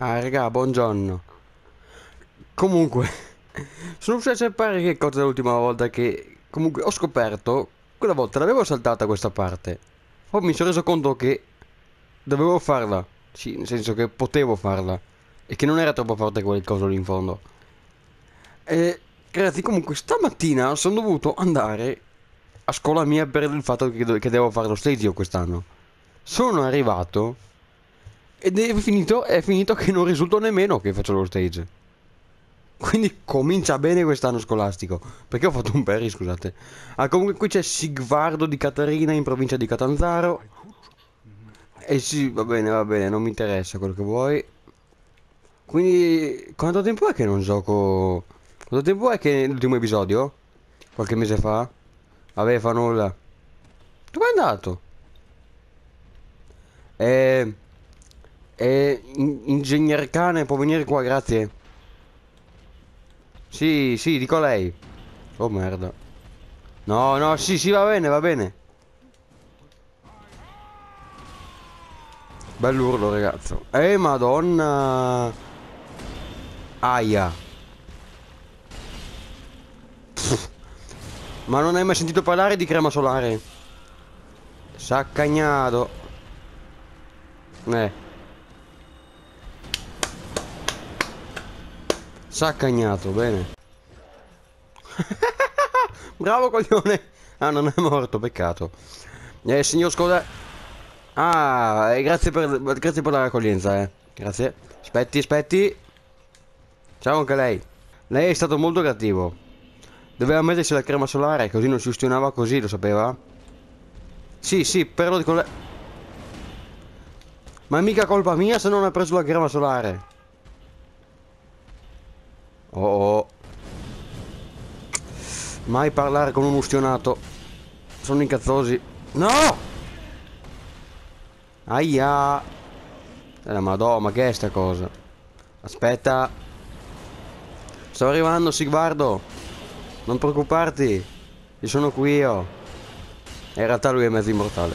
Ah raga, buongiorno. Comunque, sono riuscito a cercare che cosa l'ultima volta che... Comunque, ho scoperto, quella volta l'avevo saltata questa parte. Poi mi sono reso conto che dovevo farla. Sì, nel senso che potevo farla. E che non era troppo forte quel coso lì in fondo. E, ragazzi, comunque, stamattina sono dovuto andare a scuola mia per il fatto che, che devo fare lo stage io quest'anno. Sono arrivato ed è finito, è finito che non risulto nemmeno che faccio lo stage. Quindi comincia bene quest'anno scolastico. Perché ho fatto un peri, scusate. Ah, comunque qui c'è Sigvardo di Caterina in provincia di Catanzaro. Eh sì, va bene, va bene, non mi interessa quello che vuoi. Quindi, quanto tempo è che non gioco? Quanto tempo è che l'ultimo episodio? Qualche mese fa? Vabbè, fa nulla. Dove è andato? Eh... Eh, ingegner cane può venire qua, grazie. Sì, sì, dico lei. Oh merda. No, no, sì, sì, va bene, va bene. Bell'urlo, ragazzo. Eh, madonna. Aia. Pff. Ma non hai mai sentito parlare di crema solare? Saccagnato. Eh. Saccagnato, bene. Bravo coglione. Ah, non è morto, peccato. Eh, signor Scoda... Ah, eh, grazie, per, grazie per la raccoglienza, eh. Grazie. Aspetti, aspetti. Ciao anche lei. Lei è stato molto cattivo. Doveva mettersi la crema solare così non si ustionava così, lo sapeva? Sì, sì, però di quella... Ma è mica colpa mia se non ha preso la crema solare. Oh oh. Mai parlare con un ustionato. Sono incazzosi. No! Aia! Eh, madonna, ma che è sta cosa? Aspetta. Sto arrivando, Sigvardo. Non preoccuparti, ci sono qui io. in realtà lui è mezzo immortale.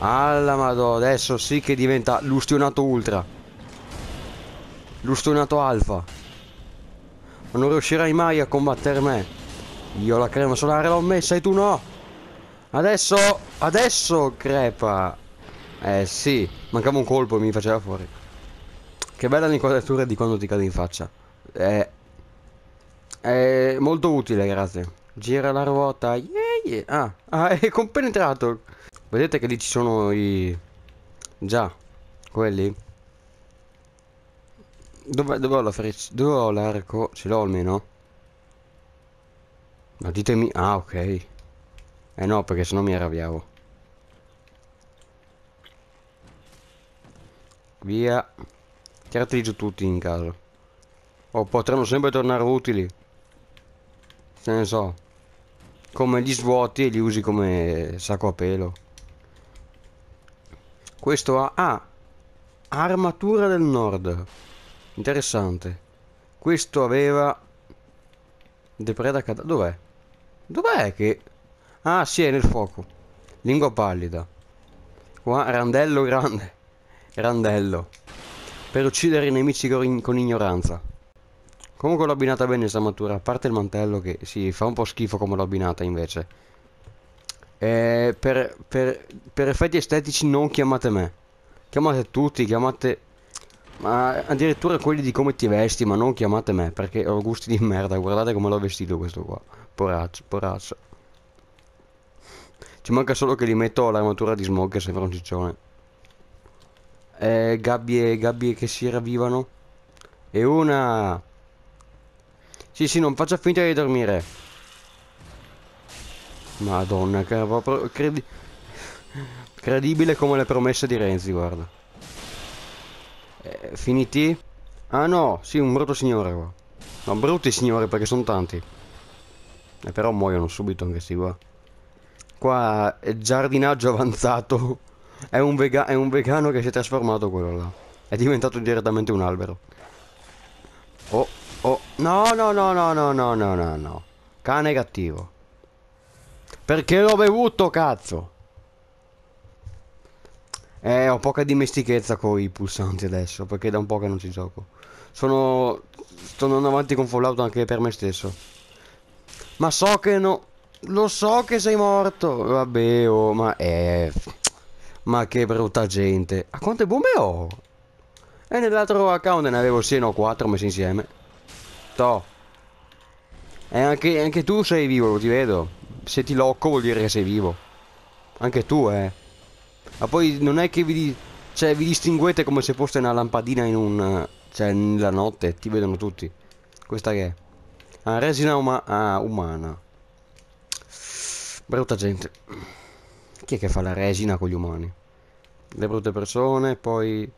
Alla madonna, adesso sì che diventa lustionato ultra. Lustionato alfa. Ma non riuscirai mai a combattere me. Io la crema solare l'ho messa e tu no. Adesso, adesso crepa. Eh sì, mancava un colpo e mi faceva fuori. Che bella l'inquadratura di quando ti cade in faccia. Eh, è molto utile, grazie. Gira la ruota. Yeah, yeah. Ah, ah, è compenetrato. Vedete che lì ci sono i... Già, quelli. Dove, dove ho la freccia? Dove ho l'arco? Ce l'ho almeno? Ma ditemi... Ah, ok. Eh no, perché sennò mi arrabbiavo. Via. Tirateli giù tutti in caso. oh, potremmo sempre tornare utili che ne so come gli svuoti e li usi come sacco a pelo questo ha ah, armatura del nord interessante questo aveva depreda cadavere dov'è? dov'è che ah si sì, è nel fuoco lingua pallida qua randello grande randello per uccidere i nemici con ignoranza Comunque l'ho abbinata bene sta matura, a parte il mantello che si sì, fa un po' schifo come l'ho abbinata invece. Eh, per, per, per, effetti estetici non chiamate me. Chiamate tutti, chiamate... Ma addirittura quelli di come ti vesti, ma non chiamate me, perché ho gusti di merda. Guardate come l'ho vestito questo qua. Poraccio, poraccio. Ci manca solo che li metto l'armatura di smog che sembra un ciccione. Eh, gabbie, gabbie che si ravvivano. E una... Sì, sì, non faccia finta di dormire. Madonna, che proprio credi... credibile come le promesse di Renzi, guarda. Eh, finiti? Ah no, sì, un brutto signore qua. No, brutti signori perché sono tanti. E eh, però muoiono subito anche si qua. Qua è giardinaggio avanzato. È un, è un vegano che si è trasformato quello là. È diventato direttamente un albero. Oh. Oh, no, no, no, no, no, no, no, no, no. Cane cattivo. Perché l'ho bevuto, cazzo? Eh, ho poca dimestichezza con i pulsanti adesso, perché da un po' che non ci gioco. Sono... Sto andando avanti con Fallout anche per me stesso. Ma so che no... Lo so che sei morto! Vabbè, oh, ma... Eh... Ma che brutta gente. A quante bombe ho? E nell'altro account ne avevo sì, no, 4 messi insieme. Sto. Certo. E eh, anche, anche tu sei vivo, ti vedo. Se ti locco vuol dire che sei vivo. Anche tu, eh. Ma poi non è che vi, cioè, vi distinguete come se fosse una lampadina in un... Cioè, nella notte, ti vedono tutti. Questa che è? Ah, resina uma ah, umana. Brutta gente. Chi è che fa la resina con gli umani? Le brutte persone, poi...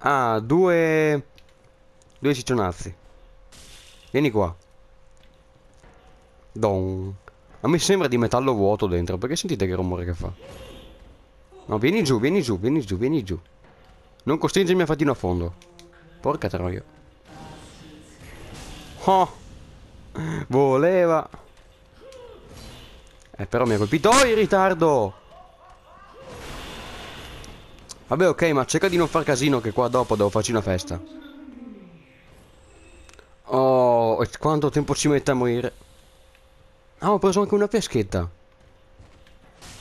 Ah, due... Due ciccionazzi. Vieni qua. Don. Ma mi sembra di metallo vuoto dentro, perché sentite che rumore che fa? No, vieni giù, vieni giù, vieni giù, vieni giù. Non costringermi a fatino a fondo. Porca troia. Oh! Voleva. Eh, però mi ha colpito oh, in ritardo. Vabbè, ok, ma cerca di non far casino che qua dopo devo farci una festa. Oh, e quanto tempo ci mette a morire? Ah, ho preso anche una peschetta.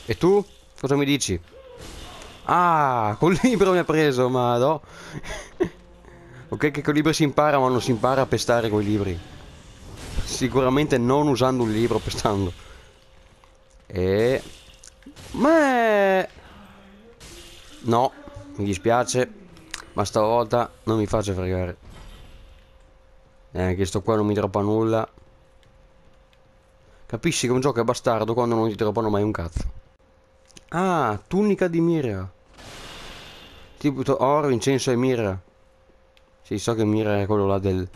E tu? Cosa mi dici? Ah, col libro mi ha preso, ma no. ok, che col libro si impara, ma non si impara a pestare con i libri. Sicuramente non usando un libro, pestando. E... Ma... No, mi dispiace, ma stavolta non mi faccio fregare. Eh, che sto qua non mi droppa nulla. Capisci che un gioco è bastardo quando non ti droppano mai un cazzo. Ah, tunica di mira. Tipo oro, incenso e mira. Sì, so che mira è quello là del...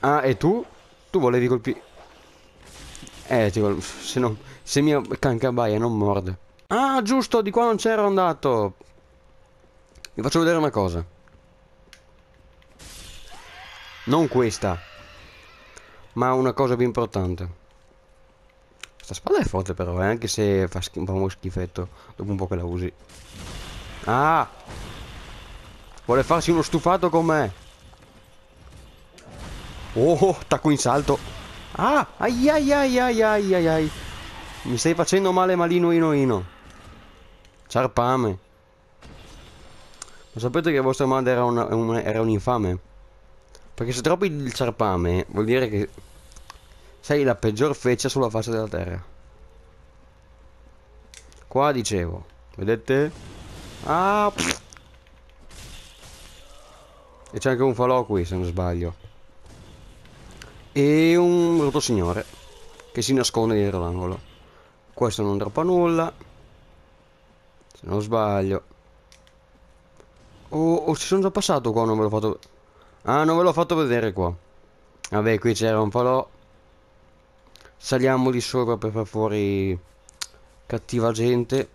Ah, e tu? Tu volevi colpire... Eh, tipo, se, non... se mia cancabaia non morde. Ah, giusto, di qua non c'ero andato. Vi faccio vedere una cosa. Non questa. Ma una cosa più importante. Questa spada è forte però, eh, anche se fa, schif fa uno schifetto. Dopo un po' che la usi. Ah! Vuole farsi uno stufato con me. Oh, tacco in salto. Ah! Ai ai ai ai ai ai ai. Mi stai facendo male malino ino ino. Ciarpame. Lo sapete che vostra madre era, una, un, era un infame? Perché se trovi il ciarpame vuol dire che sei la peggior feccia sulla faccia della terra. Qua dicevo, vedete? Ah! Pff. E c'è anche un falò qui, se non sbaglio. E un brutto signore che si nasconde dietro l'angolo. Questo non droppa nulla. Se non sbaglio. Oh, oh ci sono già passato qua, non ve l'ho fatto... Ah, non ve l'ho fatto vedere qua. Vabbè, qui c'era un falò. Saliamo di sopra per far fuori cattiva gente.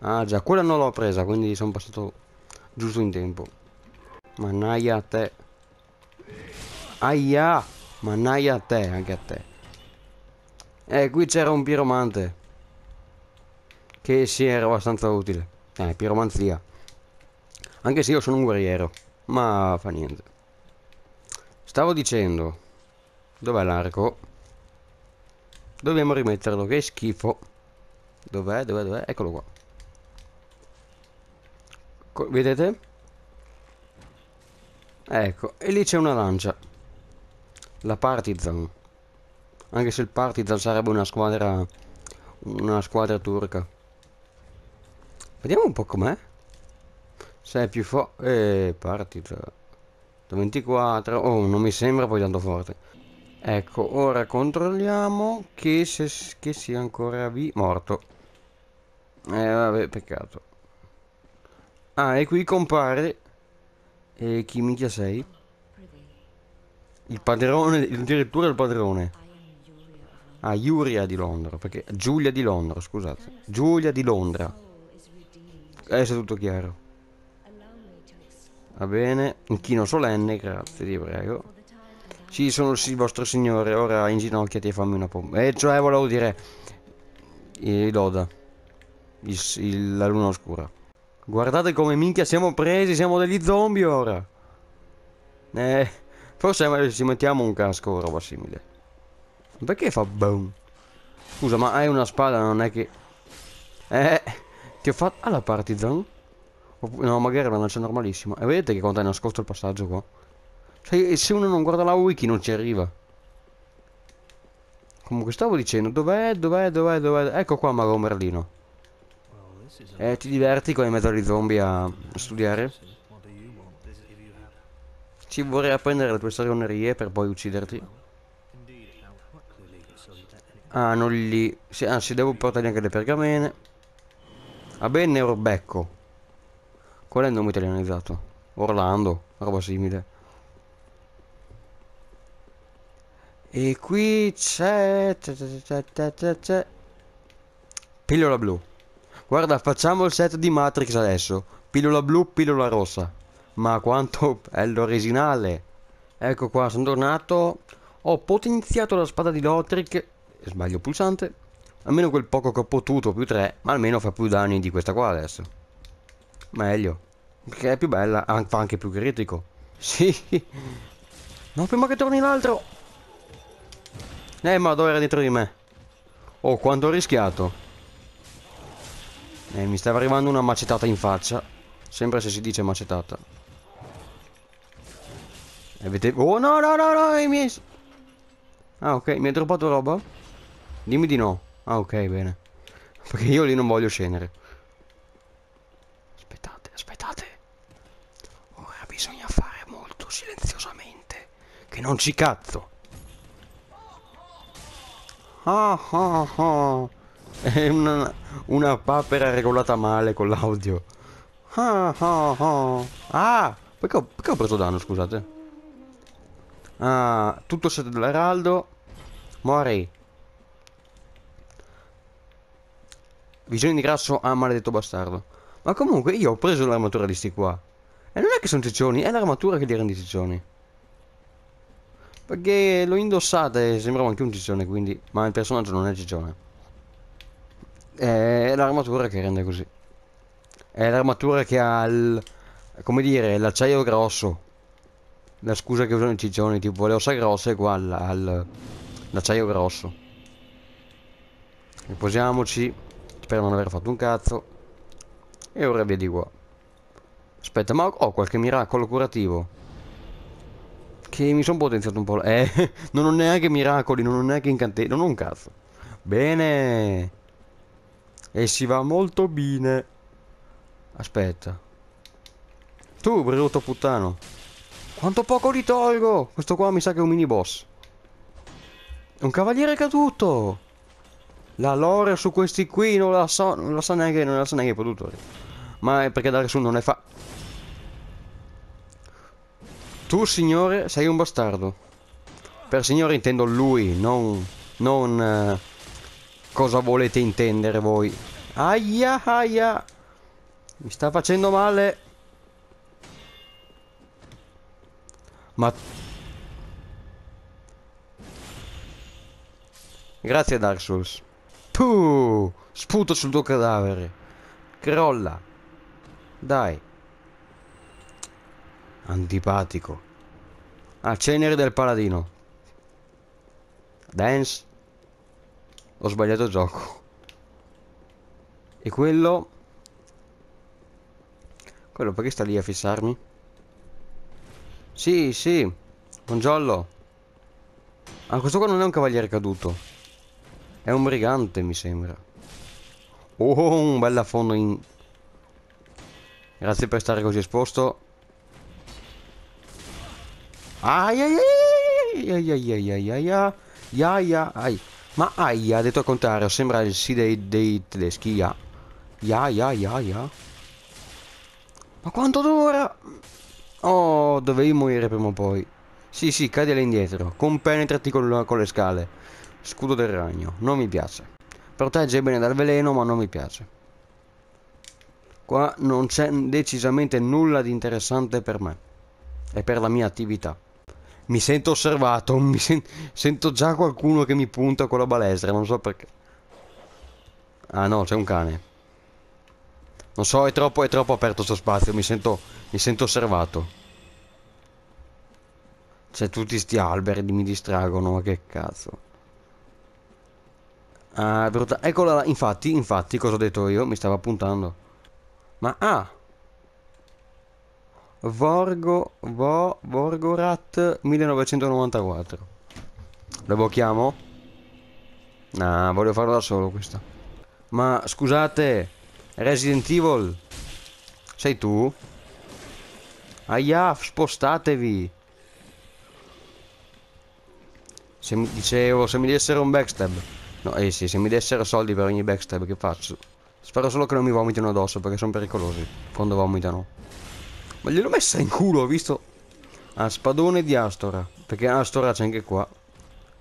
Ah già, quella non l'ho presa, quindi sono passato giusto in tempo. Mannaia a te. Aia! Mannaia a te, anche a te. Eh, qui c'era un piromante. Che sì, era abbastanza utile. Eh, piromanzia. Anche se io sono un guerriero. Ma fa niente. Stavo dicendo. Dov'è l'arco? Dobbiamo rimetterlo, che schifo. Dov'è? Dov'è? Dov'è? Eccolo qua. Co vedete? Ecco, e lì c'è una lancia. La Partizan. Anche se il Partizan sarebbe una squadra una squadra turca. Vediamo un po' com'è. Se è più forte. Eh, Partizan. 24 oh non mi sembra poi tanto forte ecco ora controlliamo che, se, che sia ancora vi morto eh vabbè peccato ah e qui compare e chi minchia sei? il padrone addirittura il padrone ah Giulia di Londra perché Giulia di Londra scusate Giulia di Londra adesso eh, è tutto chiaro Va bene, Un chino solenne, grazie, ti prego. Sì, sono il vostro signore, ora inginocchiati e fammi una pompa. E eh, cioè, volevo dire... Il Loda. Il, il, la luna oscura. Guardate come minchia siamo presi, siamo degli zombie ora. Eh, forse ci mettiamo un casco o roba simile. Perché fa boom? Scusa, ma hai una spada, non è che... Eh, ti ho fatto... alla partizan? No, magari la lancia normalissima. E vedete che quanto è nascosto il passaggio qua? Cioè, se uno non guarda la wiki non ci arriva. Comunque stavo dicendo, dov'è, dov'è, dov'è, dov'è? Ecco qua Mago Merlino. E eh, ti diverti con i mezzo agli zombie a studiare? Ci vorrei apprendere le tue stregonerie per poi ucciderti. Ah, non gli... Se, ah, si devo portare anche le pergamene. Va bene, Neurobecco. Qual è il nome italianizzato? Esatto? Orlando, roba simile. E qui c'è... Pillola blu. Guarda, facciamo il set di Matrix adesso. Pillola blu, pillola rossa. Ma quanto è l'originale. Ecco qua, sono tornato. Ho potenziato la spada di Lotric. Sbaglio pulsante. Almeno quel poco che ho potuto, più 3. Ma almeno fa più danni di questa qua adesso. Meglio. Che è più bella, fa anche più critico. Sì. No, prima che torni l'altro. Eh, ma dove era dietro di me? Oh, quanto ho rischiato. Eh, mi stava arrivando una macetata in faccia. Sempre se si dice macetata. E avete... Oh, no, no, no, no, i miei... Ah, ok, mi hai droppato roba? Dimmi di no. Ah, ok, bene. Perché io lì non voglio scendere. graziosamente. Che non ci cazzo. Ah ah ah. È una, una papera regolata male con l'audio. Ah ah ah. Ah! Perché ho, perché ho preso danno, scusate? Ah, tutto set dell'araldo muori Visione di grasso a ah, maledetto bastardo. Ma comunque io ho preso l'armatura di sti qua. E non è che sono ciccioni, è l'armatura che li rende ciccioni. Perché lo indossate e sembrava anche un ciccione, quindi... Ma il personaggio non è ciccione. È l'armatura che rende così. È l'armatura che ha il... Come dire, l'acciaio grosso. La scusa che usano i ciccioni, tipo le ossa grosse è uguale al... L'acciaio grosso. Riposiamoci. Spero non aver fatto un cazzo. E ora via di qua. Aspetta, ma ho qualche miracolo curativo. Che mi sono potenziato un po'. Eh, non ho neanche miracoli, non ho neanche incantesimi, non ho un cazzo. Bene. E si va molto bene. Aspetta. Tu, brutto puttano. Quanto poco li tolgo! Questo qua mi sa che è un mini boss. Un cavaliere caduto! La lore su questi qui non la so, non la sa so neanche, non la sa so neanche i produttori ma è perché Dark Souls non è fa. Tu, signore, sei un bastardo. Per signore intendo lui, non... non... Eh, cosa volete intendere voi. Aia, aia! Mi sta facendo male. Ma... Grazie Dark Souls. Puh! Sputo sul tuo cadavere. Crolla. Dai. Antipatico. Ah, cenere del paladino. Dance. Ho sbagliato gioco. E quello... Quello perché sta lì a fissarmi? Sì, sì. Buongiorno. Ah, questo qua non è un cavaliere caduto. È un brigante, mi sembra. Oh, un bella fondo in Grazie per stare così esposto. Ai ai ai ai ai ai ai ai ai ai ai Ma aia, detto al contrario, sembra il sì dei, dei tedeschi. Ya. Ya ya ya ya. Ma quanto dura? Oh, dovevi morire prima o poi. Sì, sì, cadi all'indietro. Compenetrati con, con le scale. Scudo del ragno. Non mi piace. Protegge bene dal veleno, ma non mi piace. Qua non c'è decisamente nulla di interessante per me e per la mia attività. Mi sento osservato, mi sen sento già qualcuno che mi punta con la balestra, non so perché. Ah no, c'è un cane. Non so, è troppo, è troppo aperto questo spazio, mi sento, mi sento osservato. C'è tutti sti alberi, mi distraggono, ma che cazzo. Ah, brutta. Eccola, là, infatti, infatti, cosa ho detto io? Mi stava puntando. Ma ah! Vorgo, vo, Vorgorat 1994. Lo evochiamo? No, voglio farlo da solo questo. Ma scusate, Resident Evil, sei tu? Aia, spostatevi! Se mi, dicevo, se mi dessero un backstab. No, eh sì, se mi dessero soldi per ogni backstab che faccio. Spero solo che non mi vomitino addosso perché sono pericolosi quando vomitano. Ma gliel'ho messa in culo, ho visto. Ah, spadone di Astora. Perché Astora c'è anche qua.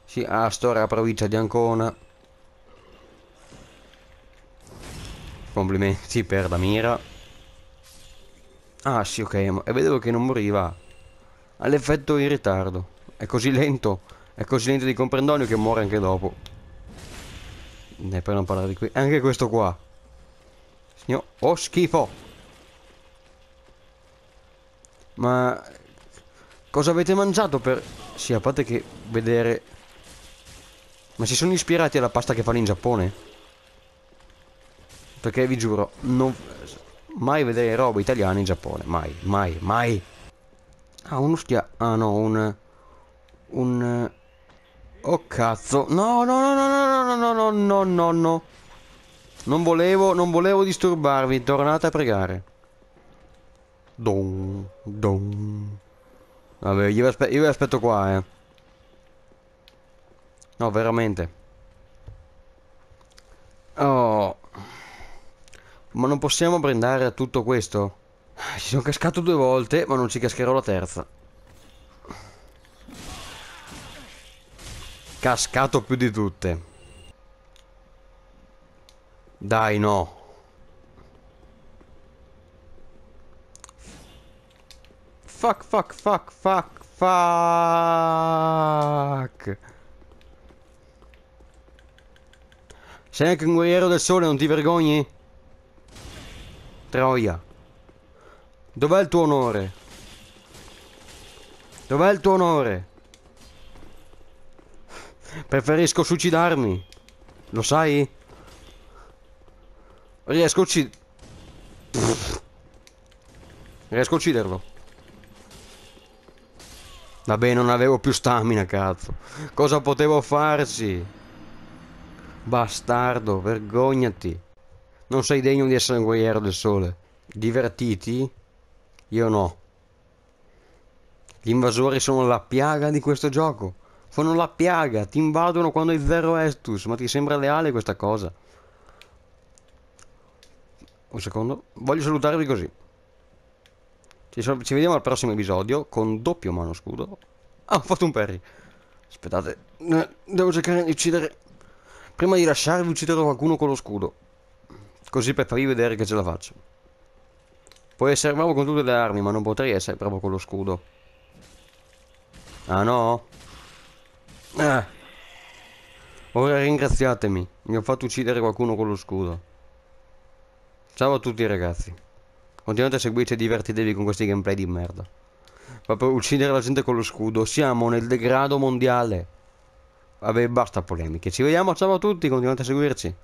Sì, Astora, provincia di Ancona. Complimenti per la mira. Ah sì, ok, e vedevo che non moriva. Ha l'effetto in ritardo. È così lento. È così lento di comprendonio che muore anche dopo. Ne eh, per non parlare di qui. Anche questo qua. Io oh schifo Ma Cosa avete mangiato per Sì a parte che vedere Ma si sono ispirati alla pasta che fanno in Giappone Perché vi giuro Non Mai vedere roba italiana in Giappone Mai mai mai Ah uno schia Ah no un Un Oh cazzo No no no no no no no no no no no non volevo, non volevo disturbarvi, tornate a pregare. Don, don. Vabbè, io vi, aspe io vi aspetto qua, eh. No, veramente. Oh. Ma non possiamo brindare a tutto questo? Ci sono cascato due volte, ma non ci cascherò la terza. Cascato più di tutte. Dai, no. Fuck, fuck, fuck, fuck, fuck. Sei anche un guerriero del sole, non ti vergogni? Troia. Dov'è il tuo onore? Dov'è il tuo onore? Preferisco suicidarmi. Lo sai? Riesco a uccidere... Riesco a ucciderlo. Vabbè, non avevo più stamina, cazzo. Cosa potevo farci? Bastardo, vergognati. Non sei degno di essere un guerriero del sole. Divertiti? Io no. Gli invasori sono la piaga di questo gioco. Sono la piaga, ti invadono quando hai zero estus, ma ti sembra leale questa cosa? un secondo. Voglio salutarvi così. Ci, ci vediamo al prossimo episodio con doppio mano scudo. Ah, ho fatto un parry. Aspettate, devo cercare di uccidere. Prima di lasciarvi ucciderò qualcuno con lo scudo. Così per farvi vedere che ce la faccio. Puoi essere bravo con tutte le armi, ma non potrei essere proprio con lo scudo. Ah no? Ah. Ora ringraziatemi, mi ho fatto uccidere qualcuno con lo scudo. Ciao a tutti ragazzi. Continuate a seguirci e divertitevi con questi gameplay di merda. Ma per uccidere la gente con lo scudo. Siamo nel degrado mondiale. Vabbè, basta polemiche. Ci vediamo, ciao a tutti, continuate a seguirci.